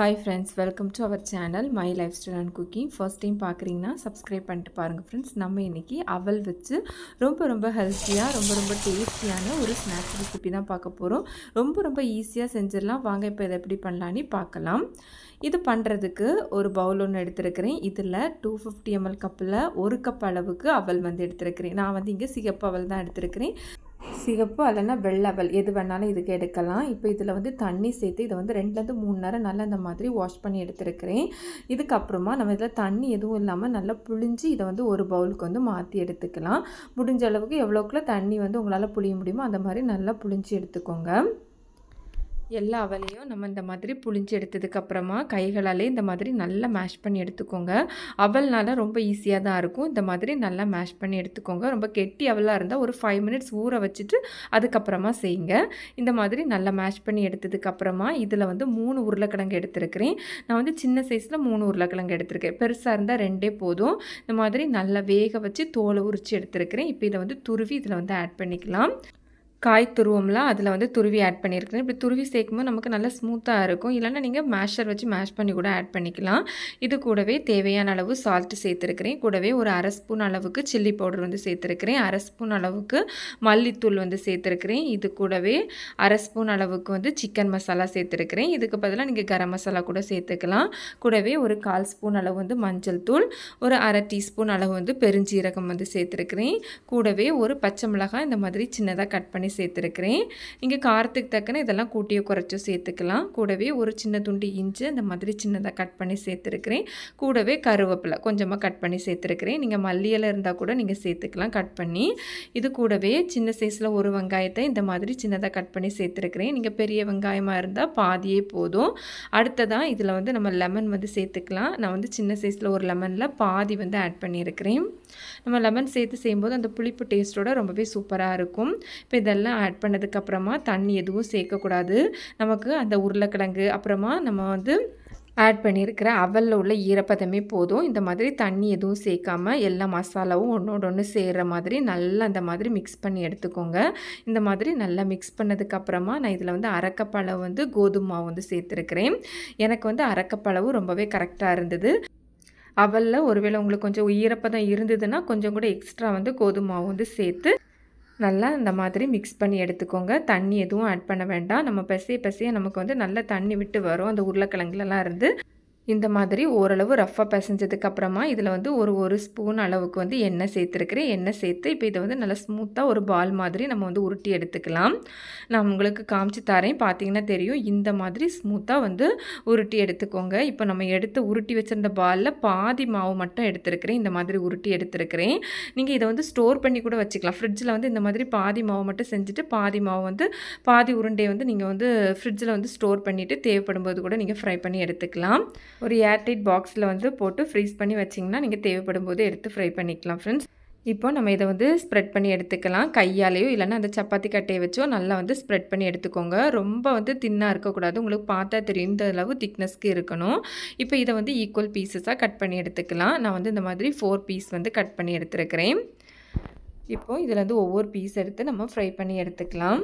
hi friends welcome to our channel my lifestyle and cooking first time பார்க்குறீங்கன்னா subscribe பண்ணிட்டு பாருங்கள் friends நம்ம இன்றைக்கி அவல் வச்சு ரொம்ப ரொம்ப ஹெல்த்தியாக ரொம்ப ரொம்ப டேஸ்டியான ஒரு ஸ்நாக்ஸ் ரெசிபி தான் பார்க்க போகிறோம் ரொம்ப ரொம்ப ஈஸியாக செஞ்சிடலாம் வாங்க இப்போ இதை எப்படி பண்ணலான்னு பார்க்கலாம் இது பண்ணுறதுக்கு ஒரு பவுல் ஒன்று எடுத்துருக்கிறேன் இதில் டூ ஃபிஃப்டி எம்எல் கப்பில் ஒரு கப் அளவுக்கு அவல் வந்து எடுத்துருக்கிறேன் நான் வந்து இங்கே சிகப்பு அவல் தான் எடுத்துருக்கிறேன் சிகப்பு அல்லைன்னா வெள்ளவல் எது வேணாலும் இதுக்கு எடுக்கலாம் இப்போ இதில் வந்து தண்ணி சேர்த்து இதை வந்து ரெண்டுலேருந்து மூணு நேரம் நல்லா இந்த மாதிரி வாஷ் பண்ணி எடுத்துருக்கிறேன் இதுக்கப்புறமா நம்ம இதில் தண்ணி எதுவும் இல்லாமல் நல்லா புழிஞ்சு இதை வந்து ஒரு பவுலுக்கு வந்து மாற்றி எடுத்துக்கலாம் முடிஞ்ச அளவுக்கு எவ்வளோக்குள்ள தண்ணி வந்து உங்களால் புழிய முடியுமோ அந்த மாதிரி நல்லா புழிஞ்சு எடுத்துக்கோங்க எல்லா அவலையும் நம்ம இந்த மாதிரி புளிஞ்சு எடுத்ததுக்கப்புறமா கைகளாலே இந்த மாதிரி நல்லா மேஷ் பண்ணி எடுத்துக்கோங்க அவல்னால ரொம்ப ஈஸியாக தான் இருக்கும் இந்த மாதிரி நல்லா மேஷ் பண்ணி எடுத்துக்கோங்க ரொம்ப கெட்டி அவலாக இருந்தால் ஒரு ஃபைவ் மினிட்ஸ் ஊற வச்சுட்டு அதுக்கப்புறமா செய்யுங்க இந்த மாதிரி நல்லா மேஷ் பண்ணி எடுத்ததுக்கப்புறமா இதில் வந்து மூணு உருளைக்கிழங்கு எடுத்துருக்கிறேன் நான் வந்து சின்ன சைஸில் மூணு உருளைக்கிழங்கு எடுத்திருக்கேன் பெருசாக இருந்தால் ரெண்டே போதும் இந்த மாதிரி நல்லா வேக வச்சு தோலை உரித்து எடுத்துருக்கிறேன் இப்போ இதை வந்து துருவி இதில் வந்து ஆட் பண்ணிக்கலாம் காய் துருவோம்ல அதில் வந்து துருவி ஆட் பண்ணியிருக்கிறேன் இப்படி துருவி சேர்க்கும்போது நமக்கு நல்லா ஸ்மூத்தாக இருக்கும் இல்லைன்னா நீங்கள் மேஷர் வச்சு மேஷ் பண்ணி கூட ஆட் பண்ணிக்கலாம் இது கூடவே தேவையான அளவு சால்ட் சேர்த்துருக்கிறேன் கூடவே ஒரு அரை ஸ்பூன் அளவுக்கு சில்லி பவுடர் வந்து சேர்த்துருக்கிறேன் அரை ஸ்பூன் அளவுக்கு மல்லித்தூள் வந்து சேர்த்துருக்கிறேன் இது கூடவே அரை ஸ்பூன் அளவுக்கு வந்து சிக்கன் மசாலா சேர்த்துருக்கிறேன் இதுக்கு பதிலாக நீங்கள் கரம் மசாலா கூட சேர்த்துக்கலாம் கூடவே ஒரு கால் ஸ்பூன் அளவு வந்து மஞ்சள் தூள் ஒரு அரை டீஸ்பூன் அளவு வந்து பெருஞ்சீரகம் வந்து சேர்த்துருக்கிறேன் கூடவே ஒரு பச்சை மிளகாய் இந்த மாதிரி சின்னதாக கட் பண்ணி எல்லாமே சேர்த்துருக்குறேன் இங்கே காரத்துக்கு தக்கன இதெல்லாம் கூட்டியோ குறைச்சோ சேர்த்துக்கலாம் கூடவே ஒரு சின்ன துண்டு இஞ்சி அந்த மாதிரி சின்னதாக கட் பண்ணி சேர்த்துருக்குறேன் கூடவே கருவேப்பிலை கொஞ்சமாக கட் பண்ணி சேர்த்துருக்குறேன் நீங்கள் மல்லியில் இருந்தால் கூட நீங்கள் சேர்த்துக்கலாம் கட் பண்ணி இது கூடவே சின்ன சைஸில் ஒரு வெங்காயத்தை இந்த மாதிரி சின்னதாக கட் பண்ணி சேர்த்துருக்குறேன் நீங்கள் பெரிய வெங்காயமாக இருந்தால் பாதியே போதும் அடுத்ததாக இதில் வந்து நம்ம லெமன் வந்து சேர்த்துக்கலாம் நான் வந்து சின்ன சைஸில் ஒரு லெமனில் பாதி வந்து ஆட் பண்ணியிருக்கிறேன் நம்ம லெமன் சேர்த்து செய்யும்போது அந்த புளிப்பு டேஸ்ட்டோட ரொம்பவே சூப்பராக இருக்கும் இப்போ இதை இதெல்லாம் ஆட் பண்ணதுக்கப்புறமா தண்ணி எதுவும் சேர்க்கக்கூடாது நமக்கு அந்த உருளைக்கிழங்கு அப்புறமா நம்ம வந்து ஆட் பண்ணியிருக்கிற அவலில் உள்ள ஈரப்பதமே போதும் இந்த மாதிரி தண்ணி எதுவும் சேர்க்காம எல்லா மசாலாவும் ஒன்றோட ஒன்று சேர்கிற மாதிரி நல்லா அந்த மாதிரி மிக்ஸ் பண்ணி எடுத்துக்கோங்க இந்த மாதிரி நல்லா மிக்ஸ் பண்ணதுக்கப்புறமா நான் இதில் வந்து அரக்கப்பழம் வந்து கோதுமை மாவு வந்து சேர்த்துருக்கிறேன் எனக்கு வந்து அரக்கப்பழவும் ரொம்பவே கரெக்டாக இருந்தது அவலில் ஒருவேளை உங்களுக்கு கொஞ்சம் ஈரப்பதம் இருந்ததுன்னா கொஞ்சம் கூட எக்ஸ்ட்ரா வந்து கோதுமை மாவு வந்து சேர்த்து நல்லா இந்த மாதிரி மிக்ஸ் பண்ணி எடுத்துக்கோங்க தண்ணி எதுவும் ஆட் பண்ண வேண்டாம் நம்ம பெசைய பெசைய நமக்கு வந்து நல்ல தண்ணி விட்டு வரும் அந்த உருளைக்கிழங்குலலாம் இருந்து இந்த மாதிரி ஓரளவு ரஃப்பாக பிசைஞ்சதுக்கு அப்புறமா இதில் வந்து ஒரு ஒரு ஸ்பூன் அளவுக்கு வந்து எண்ணெய் சேர்த்துருக்கிறேன் எண்ணெய் சேர்த்து இப்போ இதை வந்து நல்லா ஸ்மூத்தாக ஒரு பால் மாதிரி நம்ம வந்து உருட்டி எடுத்துக்கலாம் நான் உங்களுக்கு காமிச்சு தரேன் பார்த்தீங்கன்னா தெரியும் இந்த மாதிரி ஸ்மூத்தாக வந்து உருட்டி எடுத்துக்கோங்க இப்போ நம்ம எடுத்து உருட்டி வச்சிருந்த பாலில் பாதி மாவு மட்டும் எடுத்துருக்கிறேன் இந்த மாதிரி உருட்டி எடுத்துருக்கிறேன் நீங்கள் இதை வந்து ஸ்டோர் பண்ணி கூட வச்சுக்கலாம் ஃப்ரிட்ஜில் வந்து இந்த மாதிரி பாதி மாவு மட்டும் செஞ்சுட்டு பாதி மாவு வந்து பாதி உருண்டையை வந்து நீங்கள் வந்து ஃப்ரிட்ஜில் வந்து ஸ்டோர் பண்ணிவிட்டு தேவைப்படும் போது கூட நீங்கள் ஃப்ரை பண்ணி எடுத்துக்கலாம் ஒரு ஏர்டைட் பாக்ஸில் வந்து போட்டு ஃப்ரீஸ் பண்ணி வச்சிங்கன்னா நீங்கள் தேவைப்படும் போது எடுத்து ஃப்ரை பண்ணிக்கலாம் ஃப்ரெண்ட்ஸ் இப்போ நம்ம இதை வந்து ஸ்ப்ரெட் பண்ணி எடுத்துக்கலாம் கையாலேயோ இல்லைன்னா அந்த சப்பாத்தி கட்டையை வச்சோ நல்லா வந்து ஸ்ப்ரெட் பண்ணி எடுத்துக்கோங்க ரொம்ப வந்து தின்னாக இருக்கக்கூடாது உங்களுக்கு பார்த்தா தெரியும் இந்த அளவு திக்னஸ்க்கு இருக்கணும் இப்போ இதை வந்து ஈக்குவல் பீசஸாக கட் பண்ணி எடுத்துக்கலாம் நான் வந்து இந்த மாதிரி ஃபோர் பீஸ் வந்து கட் பண்ணி எடுத்துருக்கிறேன் இப்போது இதில் வந்து ஒவ்வொரு பீஸ் எடுத்து நம்ம ஃப்ரை பண்ணி எடுத்துக்கலாம்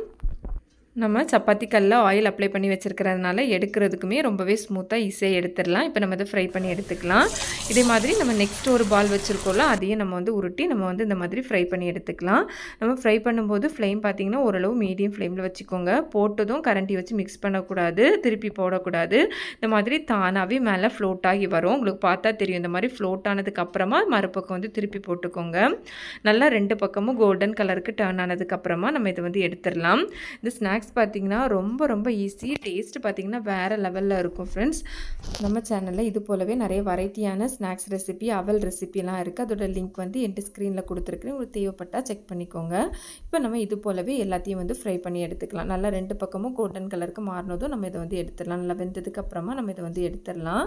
நம்ம சப்பாத்தி கல்லில் ஆயில் அப்ளை பண்ணி வச்சுருக்கிறதுனால எடுக்கிறதுக்குமே ரொம்பவே ஸ்மூத்தாக ஈஸியாக எடுத்துடலாம் இப்போ நம்ம இதை ஃப்ரை பண்ணி எடுத்துக்கலாம் இதே மாதிரி நம்ம நெக்ஸ்ட் ஒரு பால் வச்சுருக்கோம்ல அதையும் நம்ம வந்து உருட்டி நம்ம வந்து இந்த மாதிரி ஃப்ரை பண்ணி எடுத்துக்கலாம் நம்ம ஃப்ரை பண்ணும்போது ஃப்ளேம் பார்த்திங்கன்னா ஓரளவு மீடியம் ஃப்ளேமில் வச்சுக்கோங்க போட்டதும் கரண்டி வச்சு மிக்ஸ் பண்ணக்கூடாது திருப்பி போடக்கூடாது இந்த மாதிரி தானாகவே மேலே ஃப்ளோட் ஆகி வரும் உங்களுக்கு பார்த்தா தெரியும் இந்த மாதிரி ஃப்ளோட் ஆனதுக்கு அப்புறமா மறுபக்கம் வந்து திருப்பி போட்டுக்கோங்க நல்லா ரெண்டு பக்கமும் கோல்டன் கலருக்கு டேர்ன் ஆனதுக்கப்புறமா நம்ம இதை வந்து எடுத்துடலாம் இந்த ஸ்நாக்ஸ் ஸ்நாக்ஸ் பார்த்திங்கன்னா ரொம்ப ரொம்ப ஈஸி டேஸ்ட் பார்த்திங்கன்னா வேறு லெவலில் இருக்கும் ஃப்ரெண்ட்ஸ் நம்ம சேனலில் இது போலவே நிறைய வெரைட்டியான ஸ்நாக்ஸ் ரெசிபி அவல் ரெசிபிலாம் இருக்குது அதோட லிங்க் வந்து என்ட்டு ஸ்க்ரீனில் கொடுத்துருக்குறேன் உங்களுக்கு தேவைப்பட்டால் செக் பண்ணிக்கோங்க இப்போ நம்ம இது போலவே எல்லாத்தையும் வந்து ஃப்ரை பண்ணி எடுத்துக்கலாம் நல்லா ரெண்டு பக்கமும் கோல்டன் கலருக்கு மாறினதும் நம்ம இதை வந்து எடுத்துடலாம் நல்லா வெந்ததுக்கப்புறமா நம்ம இதை வந்து எடுத்துடலாம்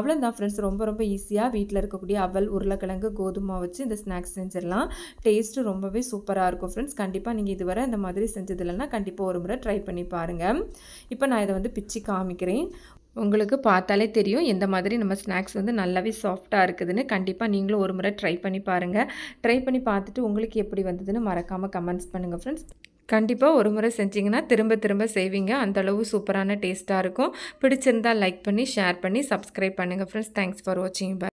அவ்வளோதான் ஃப்ரெண்ட்ஸ் ரொம்ப ரொம்ப ஈஸியாக வீட்டில் இருக்கக்கூடிய அவல் உருளைக்கிழங்கு கோதுமை வச்சு இந்த ஸ்நாக்ஸ் செஞ்சிடலாம் டேஸ்ட்டு ரொம்பவே சூப்பராக இருக்கும் ஃப்ரெண்ட்ஸ் கண்டிப்பாக நீங்கள் இதுவரை இந்த மாதிரி செஞ்சதில்லைன்னா கண்டிப்பாக ஒரு கூட ட்ரை பண்ணி பாருங்கள் இப்போ நான் இதை வந்து பிச்சு காமிக்கிறேன் உங்களுக்கு பார்த்தாலே தெரியும் எந்த மாதிரி நம்ம ஸ்நாக்ஸ் வந்து நல்லாவே சாஃப்டாக இருக்குதுன்னு கண்டிப்பாக நீங்களும் ஒரு முறை ட்ரை பண்ணி பாருங்கள் ட்ரை பண்ணி பார்த்துட்டு உங்களுக்கு எப்படி வந்ததுன்னு மறக்காமல் கமெண்ட்ஸ் பண்ணுங்கள் ஃப்ரெண்ட்ஸ் கண்டிப்பாக ஒரு முறை செஞ்சிங்கன்னா திரும்ப திரும்ப செய்வீங்க அந்தளவு சூப்பரான டேஸ்ட்டாக இருக்கும் பிடிச்சிருந்தால் லைக் பண்ணி ஷேர் பண்ணி சப்ஸ்கிரைப் பண்ணுங்கள் ஃப்ரெண்ட்ஸ் தேங்க்ஸ் ஃபார் வாட்சிங் பாய்